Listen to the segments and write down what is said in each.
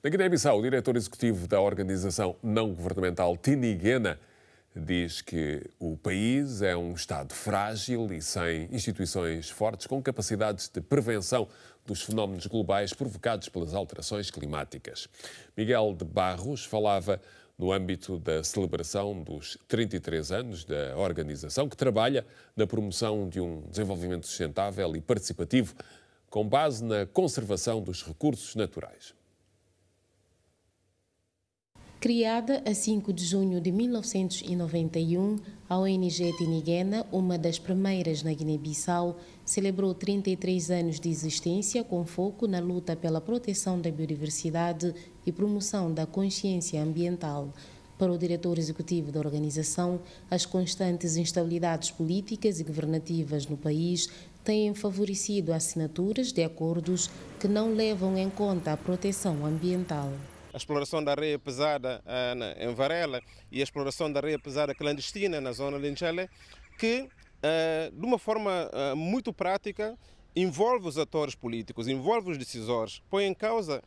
Na Guiné-Bissau, o diretor executivo da organização não-governamental Tiniguena diz que o país é um Estado frágil e sem instituições fortes com capacidades de prevenção dos fenómenos globais provocados pelas alterações climáticas. Miguel de Barros falava no âmbito da celebração dos 33 anos da organização, que trabalha na promoção de um desenvolvimento sustentável e participativo com base na conservação dos recursos naturais. Criada a 5 de junho de 1991, a ONG Tiniguena, uma das primeiras na Guiné-Bissau, celebrou 33 anos de existência com foco na luta pela proteção da biodiversidade e promoção da consciência ambiental. Para o diretor executivo da organização, as constantes instabilidades políticas e governativas no país têm favorecido assinaturas de acordos que não levam em conta a proteção ambiental a exploração da areia pesada ah, em Varela e a exploração da areia pesada clandestina na zona de Linchele, que ah, de uma forma ah, muito prática envolve os atores políticos, envolve os decisores, põe em causa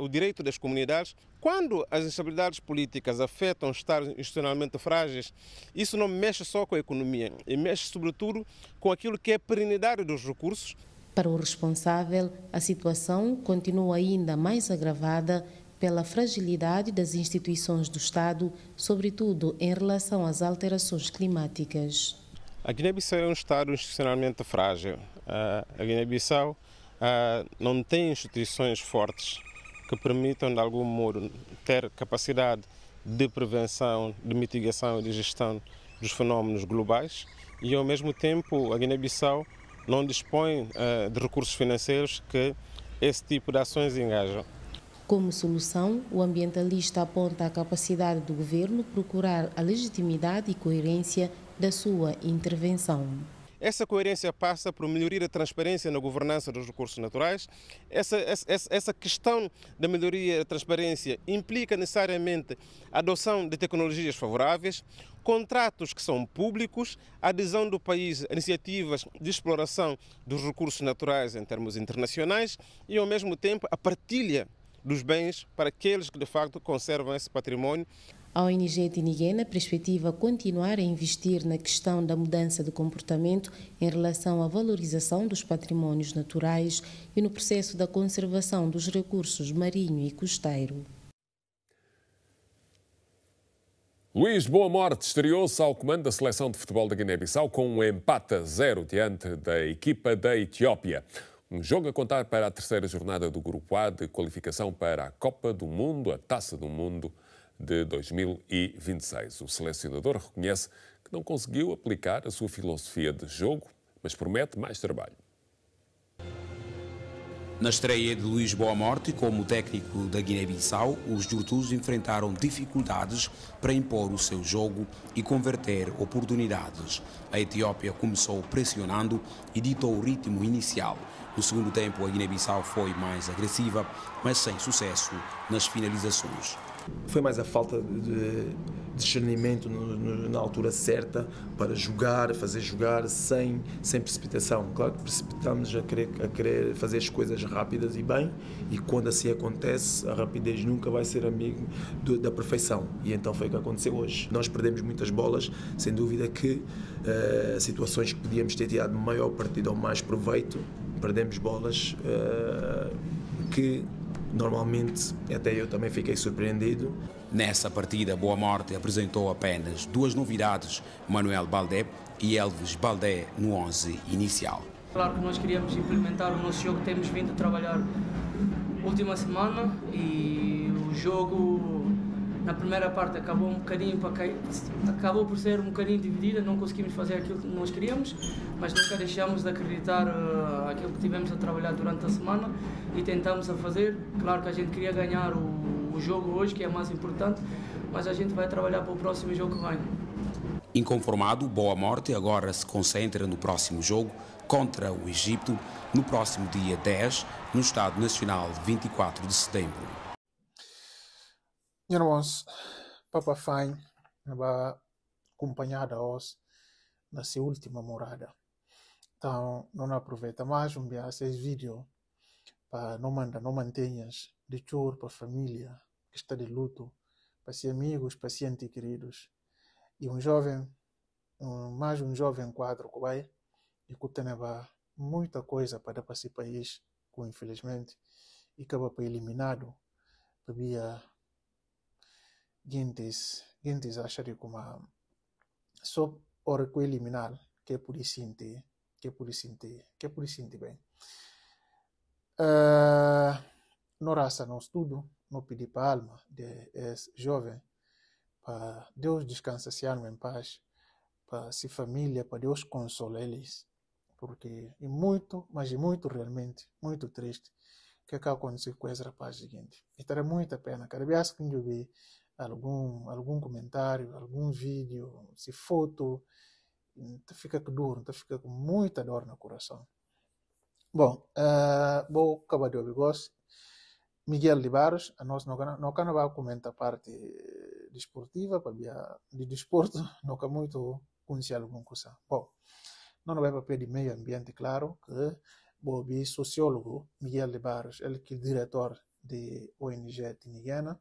o direito das comunidades. Quando as instabilidades políticas afetam estados institucionalmente frágeis, isso não mexe só com a economia, e mexe sobretudo com aquilo que é a perenidade dos recursos. Para o responsável, a situação continua ainda mais agravada pela fragilidade das instituições do Estado, sobretudo em relação às alterações climáticas. A Guiné-Bissau é um Estado institucionalmente frágil. Ah, a Guiné-Bissau ah, não tem instituições fortes que permitam, de algum modo, ter capacidade de prevenção, de mitigação e de gestão dos fenómenos globais e, ao mesmo tempo, a Guiné-Bissau não dispõe ah, de recursos financeiros que esse tipo de ações engajam. Como solução, o ambientalista aponta a capacidade do governo procurar a legitimidade e coerência da sua intervenção. Essa coerência passa por melhorar a transparência na governança dos recursos naturais. Essa, essa, essa questão da melhoria da transparência implica necessariamente a adoção de tecnologias favoráveis, contratos que são públicos, adesão do país a iniciativas de exploração dos recursos naturais em termos internacionais e, ao mesmo tempo, a partilha dos bens para aqueles que de facto conservam esse património. A ONG Tiniguena perspectiva é continuar a investir na questão da mudança de comportamento em relação à valorização dos patrimónios naturais e no processo da conservação dos recursos marinho e costeiro. Luís Boa Morte estreou-se ao comando da seleção de futebol da Guiné-Bissau com um empate a zero diante da equipa da Etiópia. Um jogo a contar para a terceira jornada do Grupo A de qualificação para a Copa do Mundo, a Taça do Mundo de 2026. O selecionador reconhece que não conseguiu aplicar a sua filosofia de jogo, mas promete mais trabalho. Na estreia de Luís Boa Morte como técnico da Guiné-Bissau, os Jurtus enfrentaram dificuldades para impor o seu jogo e converter oportunidades. A Etiópia começou pressionando e ditou o ritmo inicial. No segundo tempo, a Guiné-Bissau foi mais agressiva, mas sem sucesso nas finalizações. Foi mais a falta de discernimento no, no, na altura certa para jogar, fazer jogar sem, sem precipitação. Claro que precipitamos a querer, a querer fazer as coisas rápidas e bem, e quando assim acontece, a rapidez nunca vai ser amigo do, da perfeição. E então foi o que aconteceu hoje. Nós perdemos muitas bolas, sem dúvida que uh, situações que podíamos ter tirado maior partido ou mais proveito, perdemos bolas uh, que normalmente até eu também fiquei surpreendido. Nessa partida, Boa Morte apresentou apenas duas novidades, Manuel Baldé e Elvis Baldé no 11 inicial. Claro que nós queríamos implementar o nosso jogo, temos vindo a trabalhar última semana e o jogo na primeira parte acabou um bocadinho para cair, acabou por ser um bocadinho dividida, não conseguimos fazer aquilo que nós queríamos, mas nunca deixamos de acreditar uh, aquilo que tivemos a trabalhar durante a semana e tentamos a fazer. Claro que a gente queria ganhar o o jogo hoje, que é mais importante, mas a gente vai trabalhar para o próximo jogo que vem. Inconformado, Boa Morte agora se concentra no próximo jogo contra o Egito, no próximo dia 10, no Estado Nacional, 24 de setembro. Irmãos, Papa Fain vai acompanhar a os na sua última morada. Então, não aproveita mais um vídeo para não manda, não mantenhas de choro para a família que está de luto, para si amigos, para si entes queridos. E um jovem, um, mais um jovem quadro que vai e que tem muita coisa para dar para esse país, que infelizmente e acaba para eliminado. Havia gentes, gentes que como só hora que eliminar que é por isso que é por isso que é por isso bem. Uh, no raça, no estudo, no pedir para a alma esse jovem, para Deus descansar esse alma em paz, para sua família, para Deus consolar eles, porque é muito, mas é muito realmente, muito triste que acaba acontecendo com esse rapaz seguinte. E terá muita pena, cada vez que eu vi algum, algum comentário, algum vídeo, se foto, então fica com dor, então fica com muita dor no coração. Bom, uh, vou acabar de ouvir Miguel Libaros, a nós no não vai comentar a parte desportiva, para de desporto, nunca muito conhecer alguma coisa. Bom, não vai para de meio ambiente, claro, que o sociólogo Miguel Libaros, ele que é diretor de ONG Tinigana,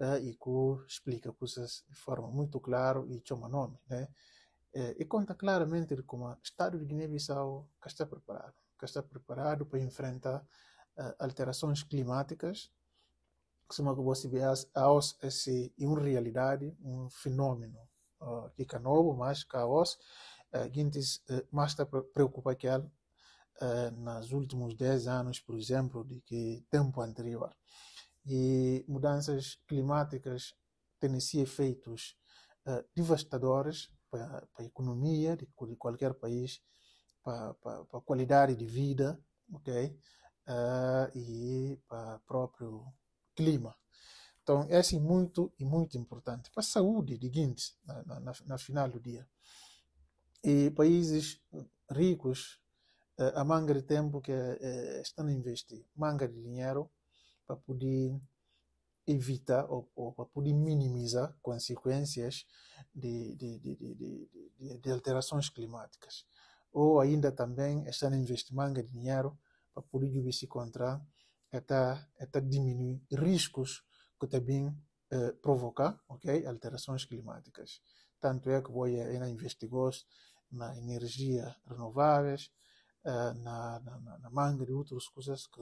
eh, e que explica coisas de forma muito clara e chama nome, né? Eh, e conta claramente como o Estado de Guiné-Bissau está preparado, que está preparado para enfrentar alterações climáticas, que se vê aos esse é uma realidade, um fenômeno ah, que é novo, mas que aos eh, mais está preocupa que uh, eh, nos últimos 10 anos, por exemplo, do que tempo anterior. E mudanças climáticas têm efeitos eh, devastadores para, a economia de, qualquer país, para, para a qualidade de vida, ok? uh, e para eh, o próprio clima. Então, é assim muito e muito importante para a saúde de Guindes, na, na, na final do dia. E países ricos, uh, a manga de tempo que uh, estão a investir, manga de dinheiro, para poder evitar ou, para poder minimizar consequências de, de, de, de alterações climáticas. Ou ainda também estão a investir manga de dinheiro para poder juiz se encontrar está está diminuir riscos que também eh, provocar ok alterações climáticas tanto é que vou ainda investigar na energia renováveis eh, na, na, na manga e outras coisas que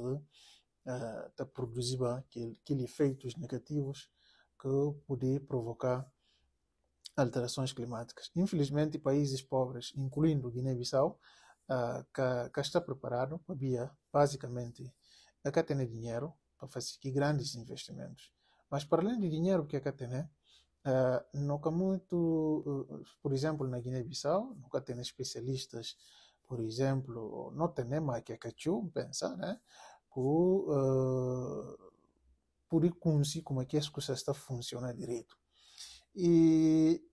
está eh, produzindo aquele efeitos negativos que poder provocar alterações climáticas infelizmente países pobres incluindo Guiné-Bissau ah, que, que, está preparado para, basicamente, a que tem dinheiro para fazer grandes investimentos. Mas, para além de dinheiro que a tem, uh, nunca muito, uh, por exemplo, na Guiné-Bissau, nunca tem especialistas, por exemplo, não tem nem mais que a pensa, né? Ah, por, por ir como é que as é coisas estão funcionando direito. E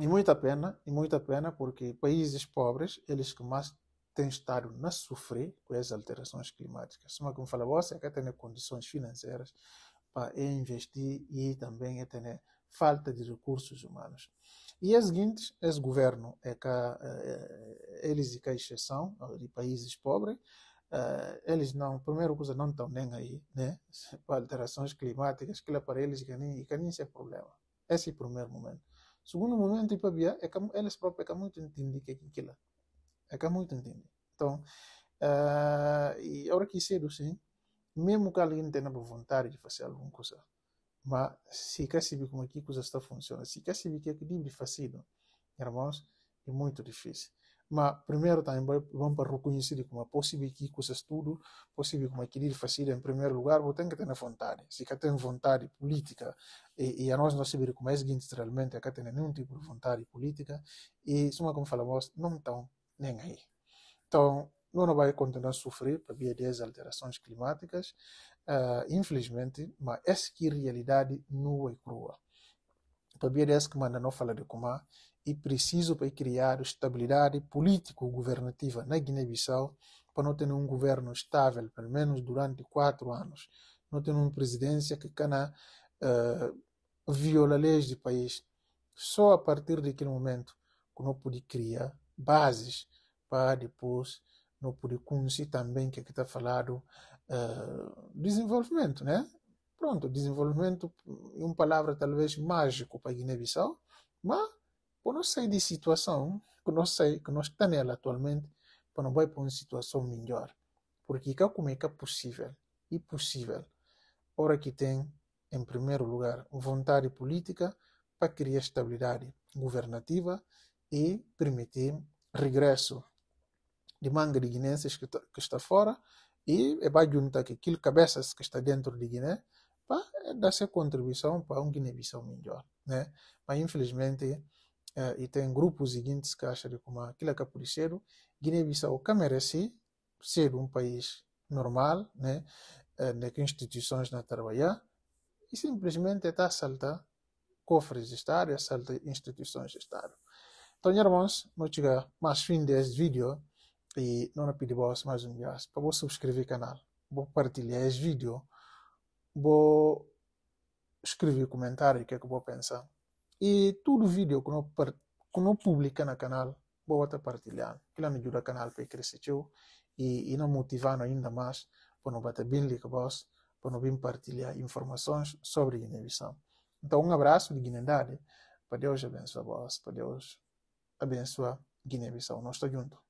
e muita pena, e muita pena, porque países pobres, eles que mais têm estado a sofrer com as alterações climáticas. uma como fala você, é ter condições financeiras para investir e também é ter falta de recursos humanos. E as é seguintes, esse governo é que eh, eh, eles e que a exceção eh, de países pobres, eles não, primeira coisa, não estão nem aí, né? Para alterações climáticas, que lá para eles e nem, que nem isso é problema. Esse é o primeiro momento. Segundo momento, para Bia, é que eles próprios é que muito entendem o que é aquilo. É que muito entendem. Então, uh, e agora que cedo, sim, mesmo que alguém tenha vontade de fazer alguma coisa, mas se quer saber como é que a coisa está funcionando, se quer saber que é que deve fazer, irmãos, é muito difícil mas primeiro também vão para reconhecer como é possível que com estudo possível como adquirir facilidade em primeiro lugar você tem que ter vontade se você tem vontade política e, eh, e a nós não sabemos como é seguinte realmente é que tem nenhum tipo de vontade política e suma como falamos não estão nem aí então não vai continuar a sofrer por via das alterações climáticas uh, infelizmente mas essa que realidade nua e crua por via dessa que manda não falar de como e preciso para criar estabilidade político-governativa na Guiné-Bissau para não ter um governo estável, pelo menos durante quatro anos. Não ter uma presidência que cana uh, viola leis do país. Só a partir daquele momento que não pude criar bases para depois não pude conseguir também que aqui é está falado uh, desenvolvimento, né? Pronto, desenvolvimento é uma palavra talvez mágico para Guiné-Bissau, mas para não sair de situação que nós sei que nós nela atualmente para não vai para uma situação melhor porque cá como é que é possível e possível ora que tem em primeiro lugar vontade política para criar estabilidade governativa e permitir regresso de manga de guinenses que, que está fora e é para juntar que aquilo cabeças que está dentro de Guiné para dar sua contribuição para um Guiné-Bissau melhor né mas infelizmente eh, e tem grupos seguintes que acham como aquilo que é por cedo, Guiné-Bissau que merece ser um país normal, né, uh, que instituições não trabalhar, e simplesmente está a saltar cofres de Estado e saltar instituições de Estado. Então, irmãos, não chegamos mais fim deste vídeo e não pedimos mais um vídeo para vos subscrever o canal, vou partilhar este vídeo, vou escrever comentário o que é que vou pensar e todo vídeo que não, que não publica no canal, vou estar Que lá me ajuda o canal para crescer e, e não motivando ainda mais para não bater bem com vós, para não vir partilhar informações sobre Guiné-Bissau. Então, um abraço de guiné Para Deus abençoe vós, para Deus abençoe Guiné-Bissau. Nós estamos juntos.